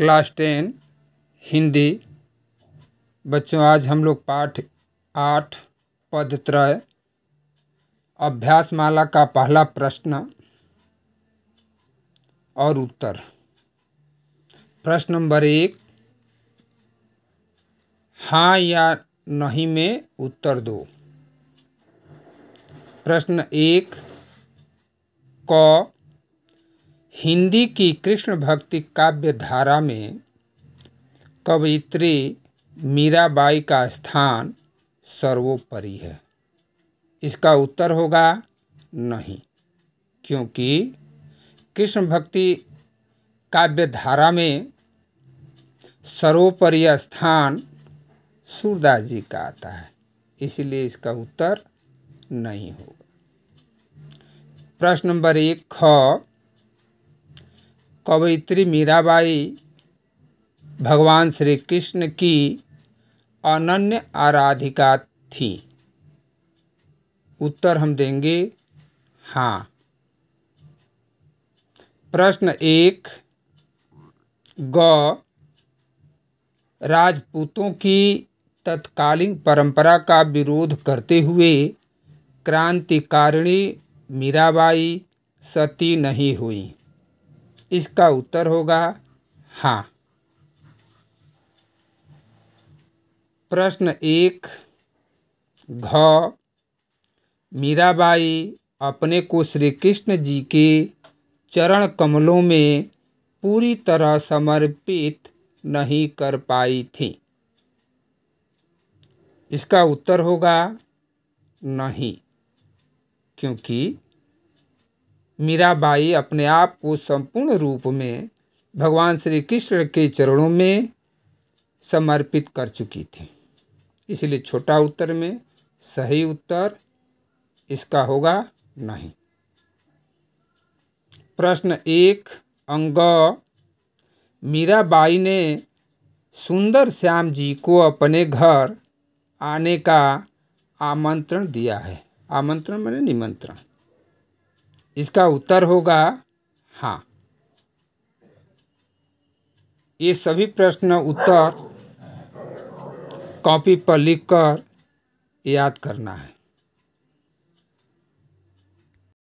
class ten Hindi बच्चों आज हम लोग पाठ आठ पद त्रय अभ्यासमाला का पहला प्रश्न और उत्तर प्रश्न नंबर एक हाँ या नहीं में उत्तर दो प्रश्न एक क हिंदी की कृष्ण भक्ति काव्य धारा में कवयित्री मीराबाई का स्थान सर्वोपरि है इसका उत्तर होगा नहीं क्योंकि कृष्ण भक्ति काव्य धारा में सर्वोपरि स्थान सूरदास जी का आता है इसलिए इसका उत्तर नहीं होगा प्रश्न नंबर एक ख कवयित्री मीराबाई भगवान श्री कृष्ण की अनन्य आराधिका थी उत्तर हम देंगे हाँ प्रश्न एक ग राजपूतों की तत्कालीन परंपरा का विरोध करते हुए क्रांतिकारिणी मीराबाई सती नहीं हुई इसका उत्तर होगा हाँ प्रश्न एक घ मीराबाई अपने को श्री कृष्ण जी के चरण कमलों में पूरी तरह समर्पित नहीं कर पाई थी इसका उत्तर होगा नहीं क्योंकि मीराबाई अपने आप को संपूर्ण रूप में भगवान श्री कृष्ण के चरणों में समर्पित कर चुकी थी इसलिए छोटा उत्तर में सही उत्तर इसका होगा नहीं प्रश्न एक अंग मीराबाई ने सुंदर श्याम जी को अपने घर आने का आमंत्रण दिया है आमंत्रण मैंने निमंत्रण इसका उत्तर होगा हाँ ये सभी प्रश्न उत्तर कॉपी पर लिखकर याद करना है